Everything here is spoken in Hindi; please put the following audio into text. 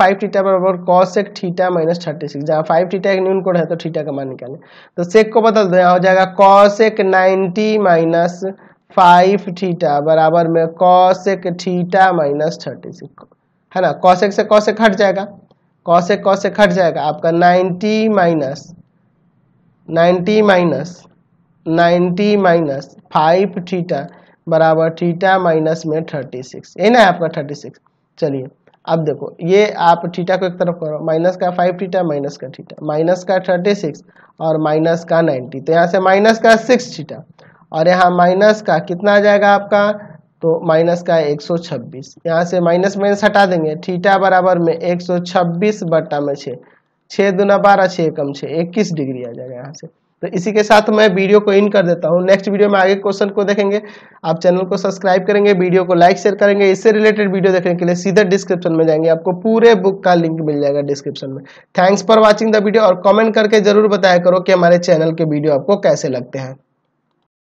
फाइव थीटा बराबर कॉस एक थीटा माइनस थर्टी सिक्स जहाँ फाइव थीटा एक न्यून कोण है तो थीटा का मान निकालें तो सेक को बदल दो यहाँ हो जाएगा कॉस एक नाइन्टी माइनस फाइव थीटा बराबर में कॉस एक थीटा माइनस थर्टी सिक्स है ना कॉस एक से कॉस एक हट जाएगा कॉस एक कॉस एक हट जाएगा आपका ninety minus ninety minus ninety minus five theta बराबर थीटा माइनस में थर्टी सिक्स ये ना आपका थर्टी सिक्स चलिए अब देखो ये आप थीटा को एक तरफ करो माइनस का फाइव थीटा माइनस का थीटा माइनस का थर्टी सिक्स और माइनस का नाइन्टी तो यहाँ से माइनस का सिक्स थीटा और यहाँ माइनस का कितना आ जाएगा आपका तो माइनस का एक सौ छब्बीस यहाँ से माइनस माइनस हटा देंगे थीटा बराबर में एक सौ छब्बीस बट्टा में छः छः दुना बारह छः कम छः इक्कीस डिग्री आ जाएगा यहाँ से तो इसी के साथ मैं वीडियो को इन कर देता हूँ नेक्स्ट वीडियो में आगे क्वेश्चन को देखेंगे आप चैनल को सब्सक्राइब करेंगे वीडियो को लाइक शेयर करेंगे इससे रिलेटेड वीडियो देखने के लिए सीधा डिस्क्रिप्शन में जाएंगे आपको पूरे बुक का लिंक मिल जाएगा डिस्क्रिप्शन में thanks for watching the video और कॉमेंट करके जरूर बताया करो कि हमारे चैनल के वीडियो आपको कैसे लगते हैं